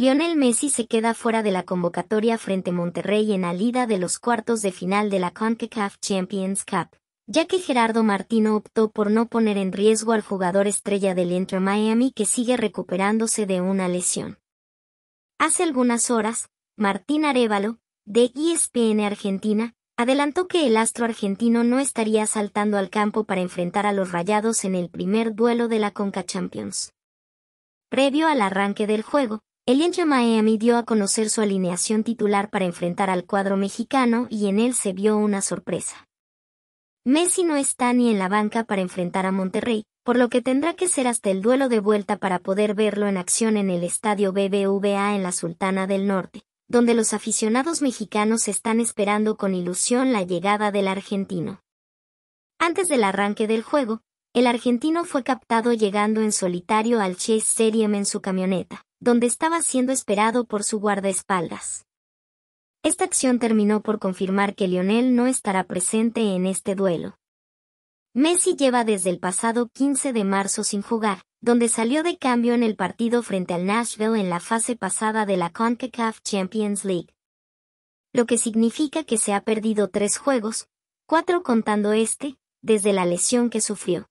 Lionel Messi se queda fuera de la convocatoria frente Monterrey en la lida de los cuartos de final de la CONCACAF Champions Cup, ya que Gerardo Martino optó por no poner en riesgo al jugador estrella del Inter Miami que sigue recuperándose de una lesión. Hace algunas horas, Martín Arevalo, de ESPN Argentina, adelantó que el astro argentino no estaría saltando al campo para enfrentar a los Rayados en el primer duelo de la Conca Champions. Previo al arranque del juego, el Inter Miami dio a conocer su alineación titular para enfrentar al cuadro mexicano y en él se vio una sorpresa. Messi no está ni en la banca para enfrentar a Monterrey, por lo que tendrá que ser hasta el duelo de vuelta para poder verlo en acción en el estadio BBVA en la Sultana del Norte, donde los aficionados mexicanos están esperando con ilusión la llegada del argentino. Antes del arranque del juego, el argentino fue captado llegando en solitario al Chase Stadium en su camioneta donde estaba siendo esperado por su guardaespaldas. Esta acción terminó por confirmar que Lionel no estará presente en este duelo. Messi lleva desde el pasado 15 de marzo sin jugar, donde salió de cambio en el partido frente al Nashville en la fase pasada de la CONCACAF Champions League. Lo que significa que se ha perdido tres juegos, cuatro contando este, desde la lesión que sufrió.